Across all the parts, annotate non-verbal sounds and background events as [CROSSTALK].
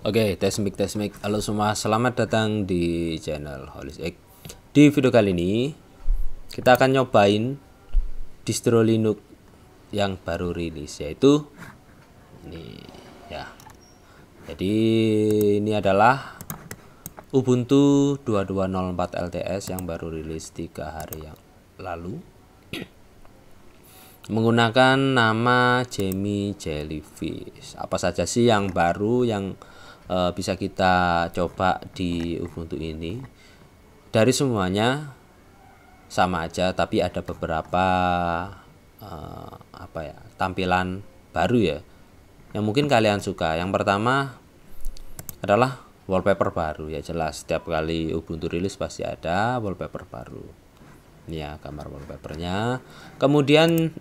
Oke, okay, tes mic, tes mic. Halo semua, selamat datang di channel Holis Holistic. Di video kali ini, kita akan nyobain distro Linux yang baru rilis, yaitu ini ya. Jadi, ini adalah Ubuntu 2204 LTS yang baru rilis tiga hari yang lalu [CLEARS THROAT] menggunakan nama Jamie Jellyfish. Apa saja sih yang baru yang e, bisa kita coba di Ubuntu ini dari semuanya sama aja tapi ada beberapa e, apa ya tampilan baru ya yang mungkin kalian suka yang pertama adalah wallpaper baru ya jelas setiap kali Ubuntu rilis pasti ada wallpaper baru ini ya gambar wallpapernya kemudian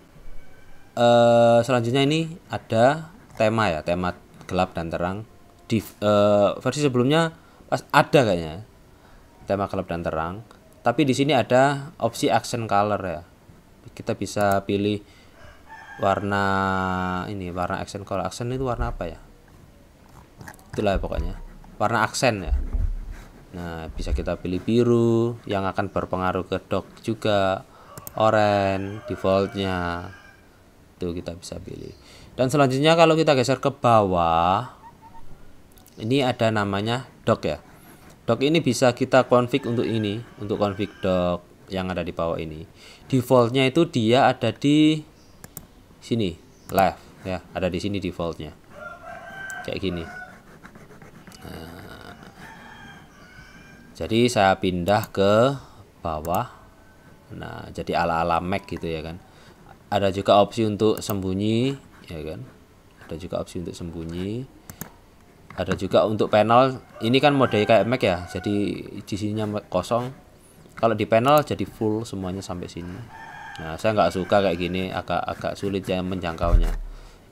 eh, selanjutnya ini ada tema ya tema gelap dan terang di uh, versi sebelumnya pas ada kayaknya tema gelap dan terang tapi di sini ada opsi action color ya kita bisa pilih warna ini warna action color action itu warna apa ya itulah ya pokoknya warna aksen ya nah bisa kita pilih biru yang akan berpengaruh ke dock juga oranye defaultnya itu kita bisa pilih dan selanjutnya kalau kita geser ke bawah ini ada namanya dock ya dock ini bisa kita config untuk ini untuk config dock yang ada di bawah ini defaultnya itu dia ada di sini left ya ada di sini defaultnya kayak gini nah, jadi saya pindah ke bawah nah jadi ala-ala Mac gitu ya kan ada juga opsi untuk sembunyi ya kan ada juga opsi untuk sembunyi ada juga untuk panel ini kan mode kayak Mac ya jadi isinya kosong kalau di panel jadi full semuanya sampai sini nah saya nggak suka kayak gini agak agak sulit ya menjangkaunya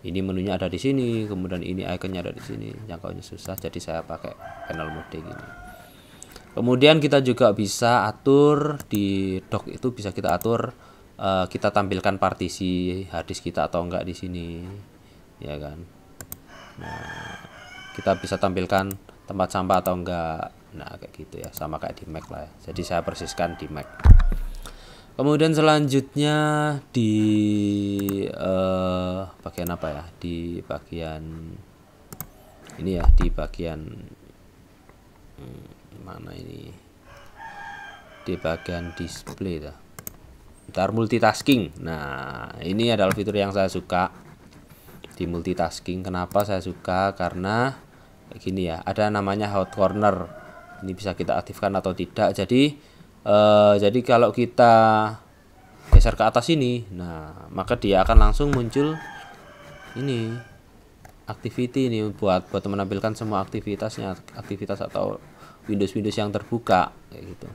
ini menunya ada di sini kemudian ini iconnya ada di sini jangkaunya susah jadi saya pakai panel mode gini kemudian kita juga bisa atur di dock itu bisa kita atur uh, kita tampilkan partisi harddisk kita atau enggak di sini ya kan nah kita bisa tampilkan tempat sampah atau enggak nah kayak gitu ya sama kayak di Mac lah ya. jadi saya persiskan di Mac kemudian selanjutnya di uh, bagian apa ya di bagian ini ya di bagian hmm, mana ini di bagian display dah ntar multitasking nah ini adalah fitur yang saya suka di multitasking kenapa saya suka karena kayak gini ya ada namanya hot corner ini bisa kita aktifkan atau tidak jadi eh, jadi kalau kita geser ke atas ini nah maka dia akan langsung muncul ini activity ini buat buat menampilkan semua aktivitasnya aktivitas atau Windows-Windows yang terbuka kayak gitu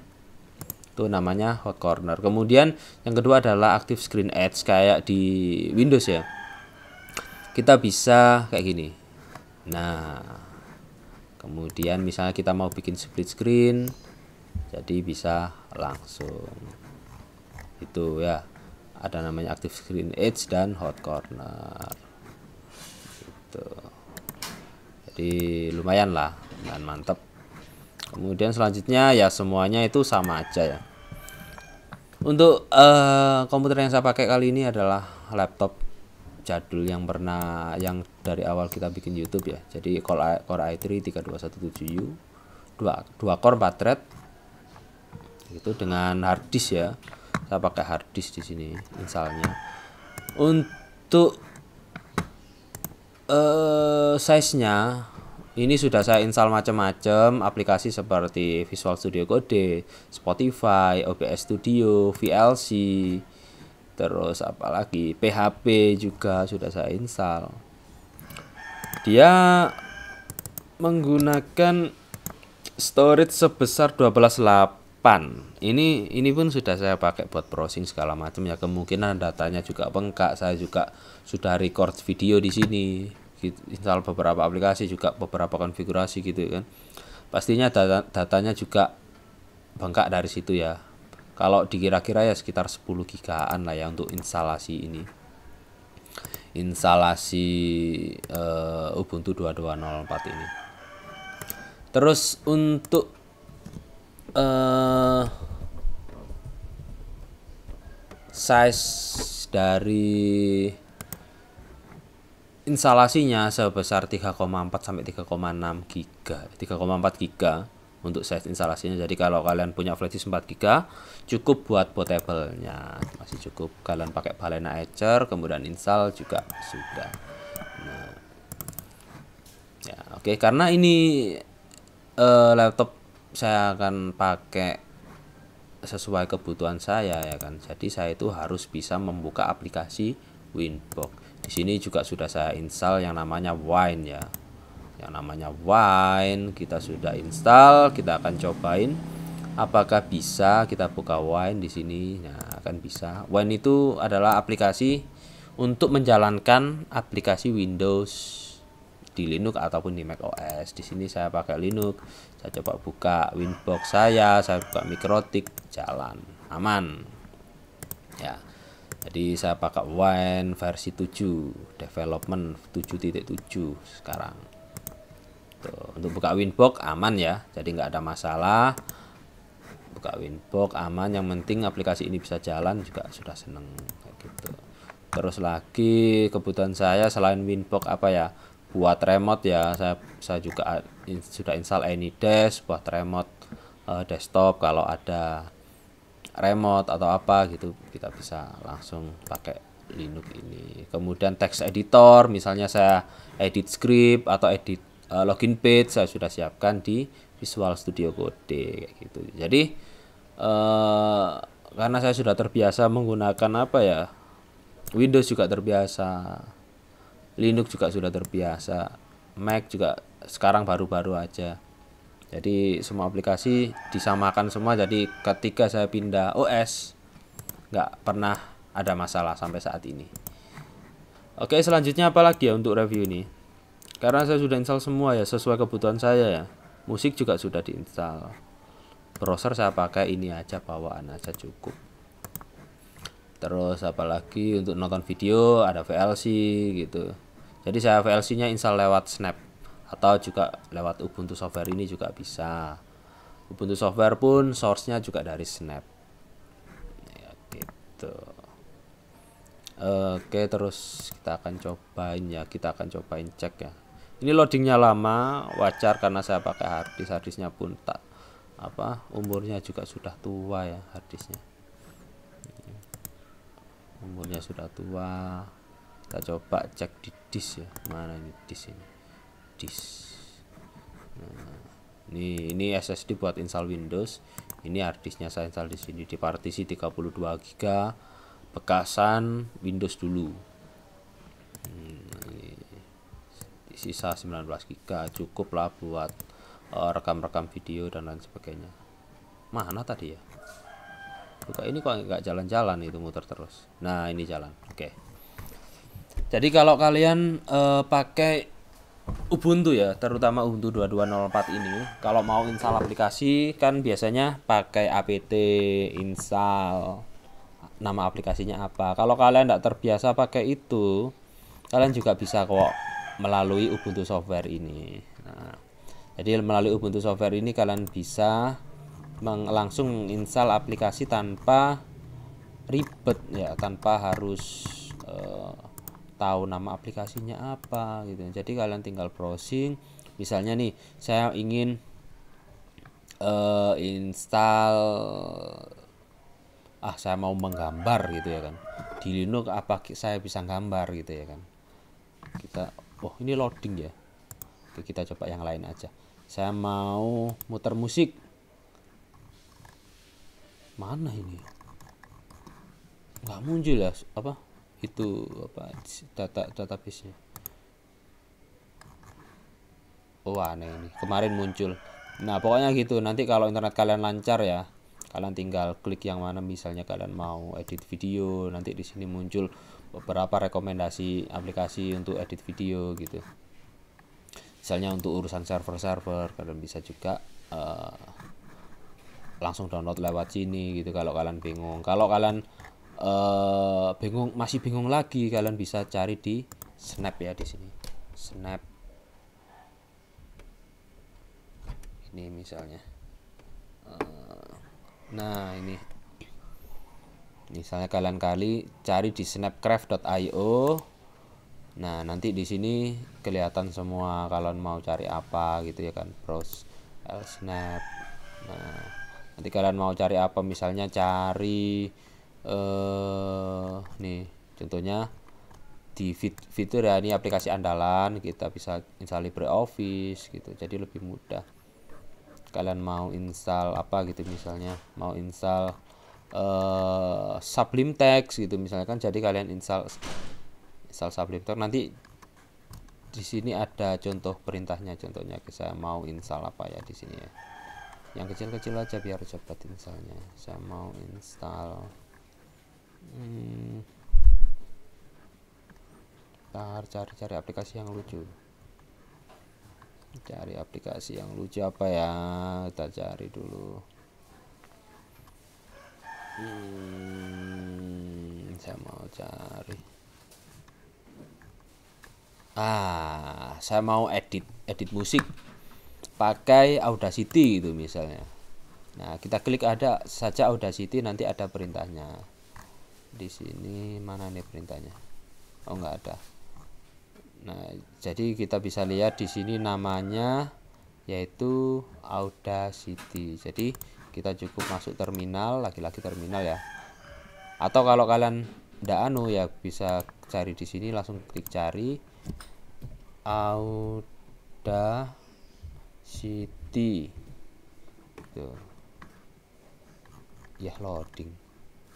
itu namanya hot corner kemudian yang kedua adalah active screen edge kayak di Windows ya kita bisa kayak gini nah kemudian misalnya kita mau bikin split screen jadi bisa langsung itu ya ada namanya active screen edge dan hot corner itu jadi lumayan lah dan mantep kemudian selanjutnya ya semuanya itu sama aja ya untuk uh, komputer yang saya pakai kali ini adalah laptop jadul yang pernah yang dari awal kita bikin YouTube ya. Jadi core i3 3217U 2 2 core 4 itu dengan hard disk ya. Saya pakai hard disk di sini misalnya. Untuk uh, size-nya ini sudah saya install macam-macam aplikasi seperti Visual Studio Code, Spotify, OBS Studio, VLC, terus apalagi PHP juga sudah saya install dia menggunakan storage sebesar 128 ini ini pun sudah saya pakai buat browsing segala macam ya kemungkinan datanya juga bengkak saya juga sudah record video di sini gitu, install beberapa aplikasi juga beberapa konfigurasi gitu kan pastinya data datanya juga bengkak dari situ ya kalau dikira-kira ya sekitar 10 gigaan lah ya untuk instalasi ini instalasi uh, Ubuntu 2204 ini terus untuk uh, size dari instalasinya sebesar 3,4 sampai 3,6 giga 3,4 giga untuk size instalasinya. Jadi kalau kalian punya flash disk 4 GB cukup buat portable-nya. Masih cukup kalian pakai Balena Etcher kemudian install juga sudah. Nah. Ya, oke okay. karena ini uh, laptop saya akan pakai sesuai kebutuhan saya ya kan. Jadi saya itu harus bisa membuka aplikasi Winbox. Di sini juga sudah saya install yang namanya Wine ya yang namanya Wine. Kita sudah install, kita akan cobain apakah bisa kita buka Wine di sini. Nah, akan bisa. Wine itu adalah aplikasi untuk menjalankan aplikasi Windows di Linux ataupun di macOS OS. Di sini saya pakai Linux. Saya coba buka Winbox saya, saya buka Mikrotik, jalan. Aman. Ya. Jadi saya pakai Wine versi 7, development 7.7 sekarang. Tuh, gitu. untuk buka Winbox aman ya, jadi nggak ada masalah. Buka Winbox aman, yang penting aplikasi ini bisa jalan juga sudah seneng gitu. Terus lagi kebutuhan saya selain Winbox apa ya? Buat remote ya, saya saya juga in, sudah install AnyDesk buat remote uh, desktop kalau ada remote atau apa gitu kita bisa langsung pakai Linux ini. Kemudian text editor misalnya saya edit script atau edit uh, login page saya sudah siapkan di Visual Studio Code kayak gitu. Jadi uh, karena saya sudah terbiasa menggunakan apa ya? Windows juga terbiasa. Linux juga sudah terbiasa. Mac juga sekarang baru-baru aja. Jadi semua aplikasi disamakan semua. Jadi ketika saya pindah OS nggak pernah ada masalah sampai saat ini. Oke, selanjutnya apa lagi ya untuk review ini? Karena saya sudah install semua ya sesuai kebutuhan saya ya. Musik juga sudah diinstal. Browser saya pakai ini aja bawaan aja cukup. Terus apalagi untuk nonton video ada VLC gitu. Jadi saya VLC-nya install lewat Snap atau juga lewat Ubuntu software ini juga bisa. Ubuntu software pun source-nya juga dari Snap. Ya gitu. Oke, terus kita akan cobain ya, kita akan cobain cek ya ini loadingnya lama wajar karena saya pakai harddisk harddisknya pun tak apa umurnya juga sudah tua ya harddisknya umurnya sudah tua kita coba cek di disk ya mana ini disk ini disk nah, ini ini SSD buat install Windows ini harddisknya saya install di sini di partisi 32 GB bekasan Windows dulu sisa 19 cukup lah buat eh, rekam-rekam uh, video dan lain sebagainya mana tadi ya buka ini kok nggak jalan-jalan itu muter terus nah ini jalan oke okay. jadi kalau kalian uh, pakai Ubuntu ya terutama Ubuntu 2204 ini kalau mau install aplikasi kan biasanya pakai apt install nama aplikasinya apa kalau kalian tidak terbiasa pakai itu kalian juga bisa kok melalui Ubuntu software ini. Nah, jadi melalui Ubuntu software ini kalian bisa langsung menginstal aplikasi tanpa ribet ya, tanpa harus uh, tahu nama aplikasinya apa gitu. Jadi kalian tinggal browsing. Misalnya nih, saya ingin uh, install ah saya mau menggambar gitu ya kan di Linux apa saya bisa gambar gitu ya kan kita oh ini loading ya Oke, kita coba yang lain aja saya mau muter musik mana ini Enggak muncul ya apa itu apa data database nya oh aneh ini kemarin muncul nah pokoknya gitu nanti kalau internet kalian lancar ya kalian tinggal klik yang mana misalnya kalian mau edit video nanti di sini muncul beberapa rekomendasi aplikasi untuk edit video gitu misalnya untuk urusan server-server kalian bisa juga uh, langsung download lewat sini gitu kalau kalian bingung kalau kalian uh, bingung masih bingung lagi kalian bisa cari di snap ya di sini snap ini misalnya uh, nah ini misalnya kalian kali cari di snapcraft.io nah nanti di sini kelihatan semua kalian mau cari apa gitu ya kan browse snap nah nanti kalian mau cari apa misalnya cari eh nih contohnya di fitur ya ini aplikasi andalan kita bisa install LibreOffice gitu jadi lebih mudah kalian mau install apa gitu misalnya mau install uh, eh, Sublime Text gitu misalkan jadi kalian install install Sublime Text nanti di sini ada contoh perintahnya contohnya saya mau install apa ya di sini ya yang kecil-kecil aja biar cepat installnya saya mau install hmm, cari-cari aplikasi yang lucu cari aplikasi yang lucu apa ya kita cari dulu hmm, saya mau cari ah saya mau edit edit musik pakai Audacity gitu misalnya nah kita klik ada saja Audacity nanti ada perintahnya di sini mana nih perintahnya oh nggak ada nah jadi kita bisa lihat di sini namanya yaitu Audacity jadi kita cukup masuk terminal lagi-lagi terminal ya atau kalau kalian ndak anu ya bisa cari di sini langsung klik cari Auda City gitu. ya loading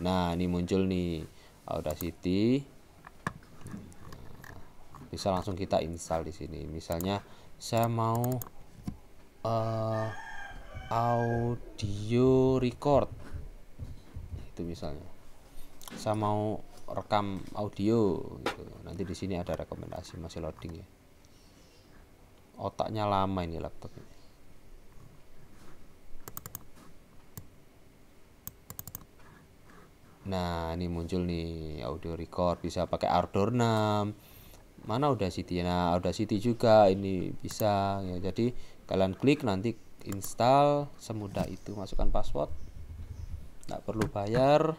nah ini muncul nih Audacity bisa langsung kita install di sini misalnya saya mau uh, au audio record itu misalnya saya mau rekam audio gitu. nanti di sini ada rekomendasi masih loading ya otaknya lama ini laptop ini Nah, ini muncul nih audio record bisa pakai Ardor 6. Mana Audacity? Nah, Audacity juga ini bisa ya. Jadi kalian klik nanti install semudah itu masukkan password tidak perlu bayar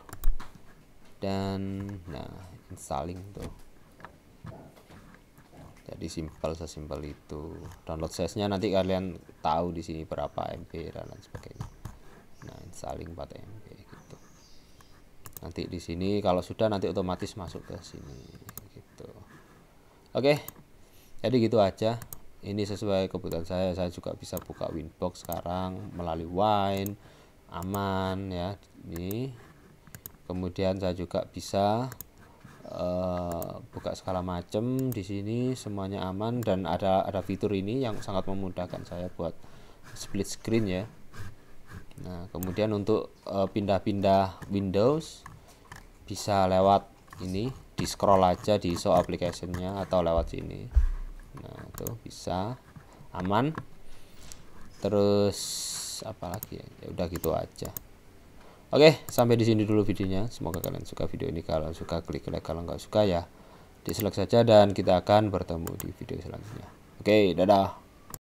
dan nah installing tuh jadi simpel sesimpel itu download size nya nanti kalian tahu di sini berapa MB dan lain sebagainya nah installing 4 MB gitu nanti di sini kalau sudah nanti otomatis masuk ke sini gitu oke jadi gitu aja ini sesuai kebutuhan saya saya juga bisa buka winbox sekarang melalui wine aman ya ini kemudian saya juga bisa uh, buka segala macam di sini semuanya aman dan ada ada fitur ini yang sangat memudahkan saya buat split screen ya nah kemudian untuk eh, pindah-pindah uh, Windows bisa lewat ini di scroll aja di show applicationnya atau lewat sini nah tuh gitu, bisa aman terus apalagi ya, ya udah gitu aja Oke, sampai di sini dulu videonya. Semoga kalian suka video ini. Kalau suka klik like, kalau nggak suka ya dislike saja dan kita akan bertemu di video selanjutnya. Oke, dadah.